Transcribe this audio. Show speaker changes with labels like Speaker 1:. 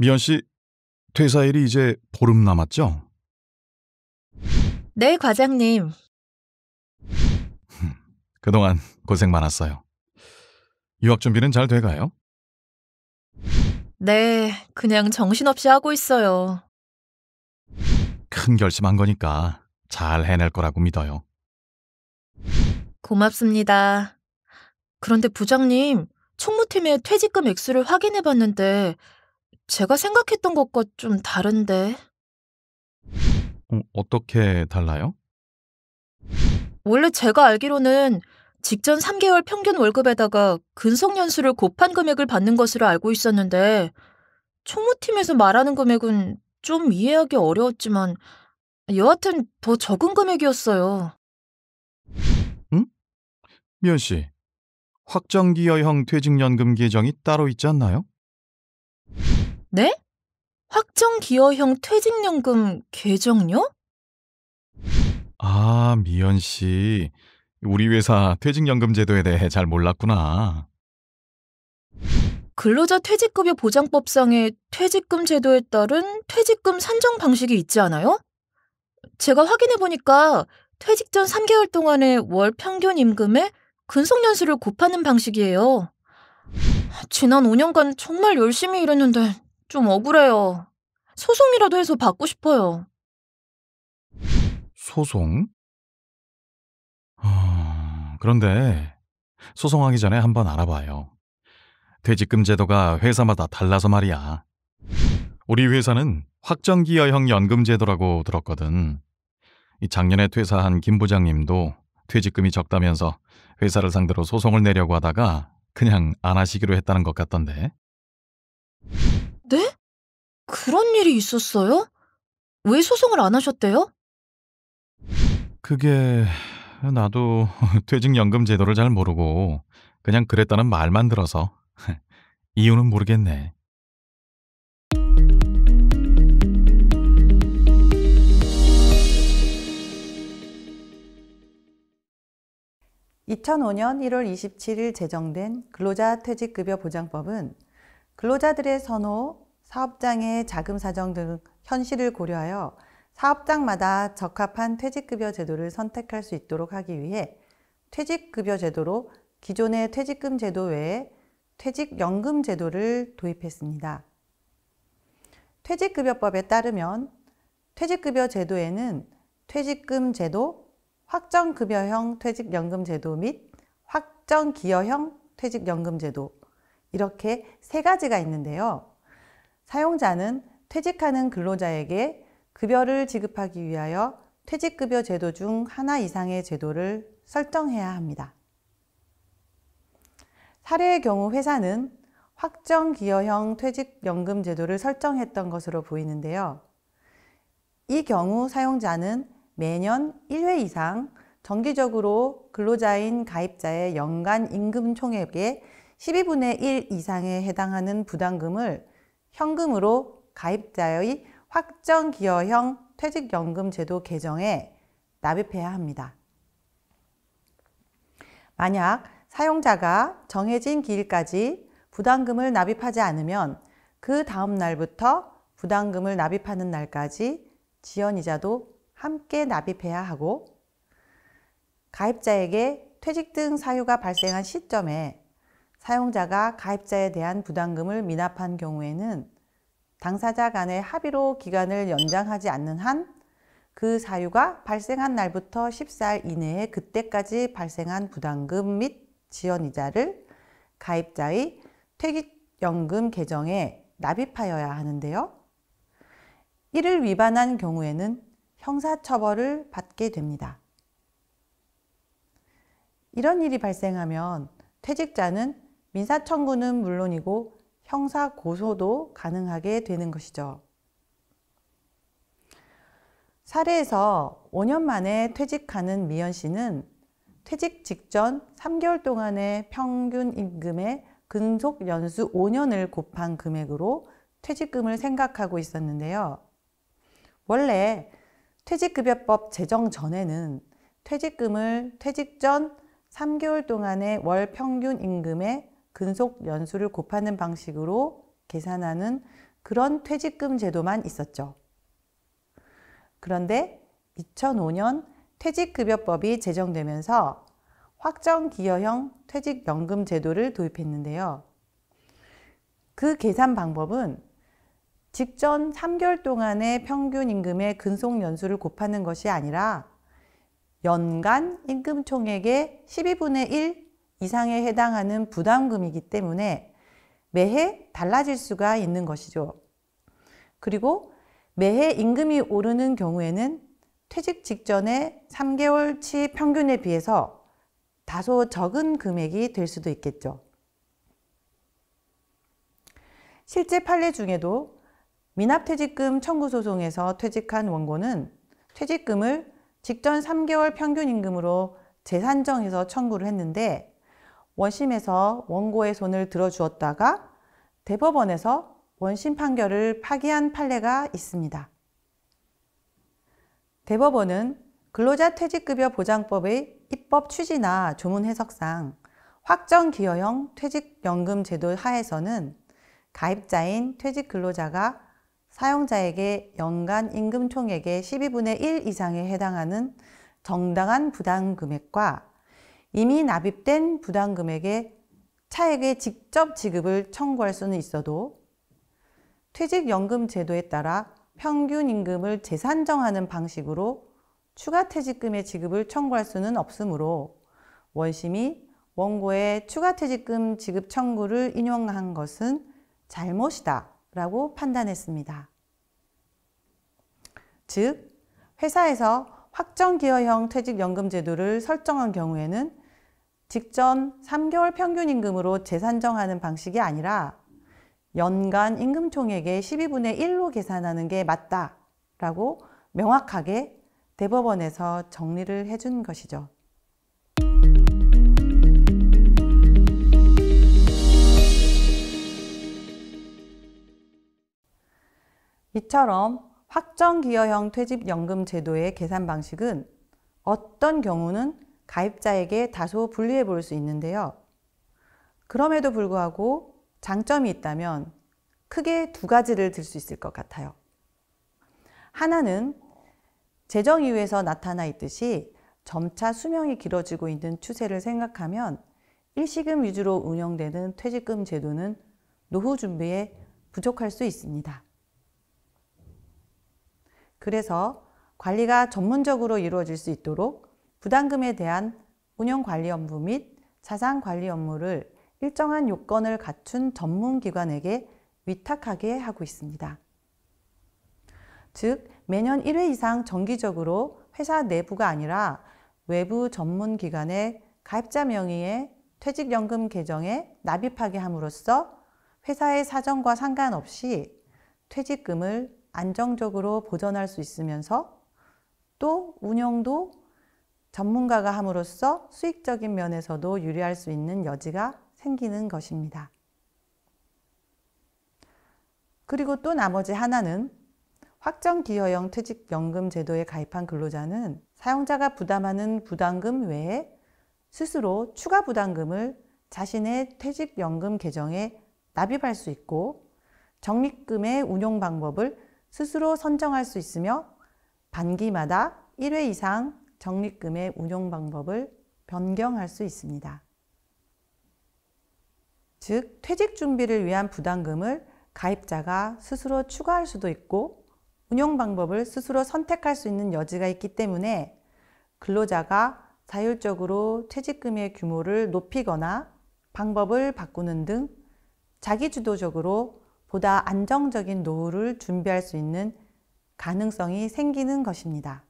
Speaker 1: 미연 씨, 퇴사일이 이제 보름 남았죠?
Speaker 2: 네, 과장님.
Speaker 1: 그동안 고생 많았어요. 유학 준비는 잘 돼가요? 네, 그냥 정신없이 하고 있어요. 큰 결심한 거니까 잘 해낼 거라고 믿어요.
Speaker 2: 고맙습니다. 그런데 부장님, 총무팀의 퇴직금 액수를 확인해 봤는데 제가 생각했던 것과 좀 다른데.
Speaker 1: 어, 떻게 달라요?
Speaker 2: 원래 제가 알기로는 직전 3개월 평균 월급에다가 근속 연수를 곱한 금액을 받는 것으로 알고 있었는데 총무팀에서 말하는 금액은 좀 이해하기 어려웠지만 여하튼 더 적은 금액이었어요.
Speaker 1: 응? 미연 씨, 확정기여형 퇴직연금 계정이 따로 있지 않나요?
Speaker 2: 네? 확정기여형 퇴직연금 계정요
Speaker 1: 아, 미연 씨. 우리 회사 퇴직연금 제도에 대해 잘 몰랐구나.
Speaker 2: 근로자 퇴직급여 보장법상의 퇴직금 제도에 따른 퇴직금 산정 방식이 있지 않아요? 제가 확인해 보니까 퇴직 전 3개월 동안의 월 평균 임금에 근속연수를 곱하는 방식이에요. 지난 5년간 정말 열심히 일했는데 좀 억울해요.
Speaker 1: 소송이라도 해서 받고 싶어요. 소송? 어, 그런데 소송하기 전에 한번 알아봐요. 퇴직금 제도가 회사마다 달라서 말이야. 우리 회사는 확정기여형 연금 제도라고 들었거든. 작년에 퇴사한 김 부장님도 퇴직금이 적다면서 회사를 상대로 소송을 내려고 하다가 그냥 안 하시기로 했다는 것 같던데. 네? 그런 일이 있었어요? 왜 소송을 안 하셨대요? 그게 나도 퇴직연금 제도를 잘 모르고 그냥 그랬다는 말만 들어서 이유는 모르겠네.
Speaker 2: (2005년 1월 27일) 제정된 근로자 퇴직급여 보장법은 근로자들의 선호, 사업장의 자금 사정 등 현실을 고려하여 사업장마다 적합한 퇴직급여 제도를 선택할 수 있도록 하기 위해 퇴직급여 제도로 기존의 퇴직금 제도 외에 퇴직연금 제도를 도입했습니다. 퇴직급여법에 따르면 퇴직급여 제도에는 퇴직금 제도, 확정급여형 퇴직연금 제도 및 확정기여형 퇴직연금 제도, 이렇게 세 가지가 있는데요. 사용자는 퇴직하는 근로자에게 급여를 지급하기 위하여 퇴직급여 제도 중 하나 이상의 제도를 설정해야 합니다. 사례의 경우 회사는 확정기여형 퇴직연금 제도를 설정했던 것으로 보이는데요. 이 경우 사용자는 매년 1회 이상 정기적으로 근로자인 가입자의 연간 임금 총액에 12분의 1 이상에 해당하는 부담금을 현금으로 가입자의 확정기여형 퇴직연금 제도 개정에 납입해야 합니다. 만약 사용자가 정해진 기일까지 부담금을 납입하지 않으면 그 다음 날부터 부담금을 납입하는 날까지 지연이자도 함께 납입해야 하고 가입자에게 퇴직 등 사유가 발생한 시점에 사용자가 가입자에 대한 부담금을 미납한 경우에는 당사자 간의 합의로 기간을 연장하지 않는 한 그 사유가 발생한 날부터 1 0살 이내에 그때까지 발생한 부담금 및 지연이자를 가입자의 퇴직연금 계정에 납입하여야 하는데요. 이를 위반한 경우에는 형사처벌을 받게 됩니다. 이런 일이 발생하면 퇴직자는 민사청구는 물론이고 형사고소도 가능하게 되는 것이죠. 사례에서 5년 만에 퇴직하는 미연 씨는 퇴직 직전 3개월 동안의 평균 임금의 근속 연수 5년을 곱한 금액으로 퇴직금을 생각하고 있었는데요. 원래 퇴직급여법 제정 전에는 퇴직금을 퇴직 전 3개월 동안의 월 평균 임금의 근속 연수를 곱하는 방식으로 계산하는 그런 퇴직금 제도만 있었죠. 그런데 2005년 퇴직급여법이 제정되면서 확정기여형 퇴직연금 제도를 도입했는데요. 그 계산 방법은 직전 3개월 동안의 평균 임금의 근속 연수를 곱하는 것이 아니라 연간 임금 총액의 12분의 1 이상에 해당하는 부담금이기 때문에 매해 달라질 수가 있는 것이죠. 그리고 매해 임금이 오르는 경우에는 퇴직 직전에 3개월치 평균에 비해서 다소 적은 금액이 될 수도 있겠죠. 실제 판례 중에도 미납퇴직금 청구 소송에서 퇴직한 원고는 퇴직금을 직전 3개월 평균 임금으로 재산정해서 청구를 했는데 원심에서 원고의 손을 들어주었다가 대법원에서 원심 판결을 파기한 판례가 있습니다. 대법원은 근로자 퇴직급여 보장법의 입법 취지나 조문 해석상 확정기여형 퇴직연금 제도 하에서는 가입자인 퇴직근로자가 사용자에게 연간 임금 총액의 12분의 1 이상에 해당하는 정당한 부담 금액과 이미 납입된 부담금액의 차액의 직접 지급을 청구할 수는 있어도 퇴직연금 제도에 따라 평균 임금을 재산정하는 방식으로 추가 퇴직금의 지급을 청구할 수는 없으므로 원심이 원고의 추가 퇴직금 지급 청구를 인용한 것은 잘못이다 라고 판단했습니다. 즉, 회사에서 확정기여형 퇴직연금 제도를 설정한 경우에는 직전 3개월 평균 임금으로 재산정하는 방식이 아니라 연간 임금총액의 12분의 1로 계산하는 게 맞다라고 명확하게 대법원에서 정리를 해준 것이죠. 이처럼 확정기여형 퇴직연금 제도의 계산 방식은 어떤 경우는 가입자에게 다소 불리해 보일 수 있는데요. 그럼에도 불구하고 장점이 있다면 크게 두 가지를 들 수 있을 것 같아요. 하나는 재정 이후에서 나타나 있듯이 점차 수명이 길어지고 있는 추세를 생각하면 일시금 위주로 운영되는 퇴직금 제도는 노후 준비에 부족할 수 있습니다. 그래서 관리가 전문적으로 이루어질 수 있도록 부담금에 대한 운영관리 업무 및 자산관리 업무를 일정한 요건을 갖춘 전문기관에게 위탁하게 하고 있습니다. 즉, 매년 1회 이상 정기적으로 회사 내부가 아니라 외부 전문기관의 가입자 명의의 퇴직연금 계정에 납입하게 함으로써 회사의 사정과 상관없이 퇴직금을 안정적으로 보전할 수 있으면서 또 운영도 전문가가 함으로써 수익적인 면에서도 유리할 수 있는 여지가 생기는 것입니다. 그리고 또 나머지 하나는 확정기여형 퇴직연금 제도에 가입한 근로자는 사용자가 부담하는 부담금 외에 스스로 추가 부담금을 자신의 퇴직연금 계정에 납입할 수 있고 적립금의 운용 방법을 스스로 선정할 수 있으며 반기마다 1회 이상 적립금의 운용 방법을 변경할 수 있습니다. 즉, 퇴직 준비를 위한 부담금을 가입자가 스스로 추가할 수도 있고 운용 방법을 스스로 선택할 수 있는 여지가 있기 때문에 근로자가 자율적으로 퇴직금의 규모를 높이거나 방법을 바꾸는 등 자기주도적으로 보다 안정적인 노후를 준비할 수 있는 가능성이 생기는 것입니다.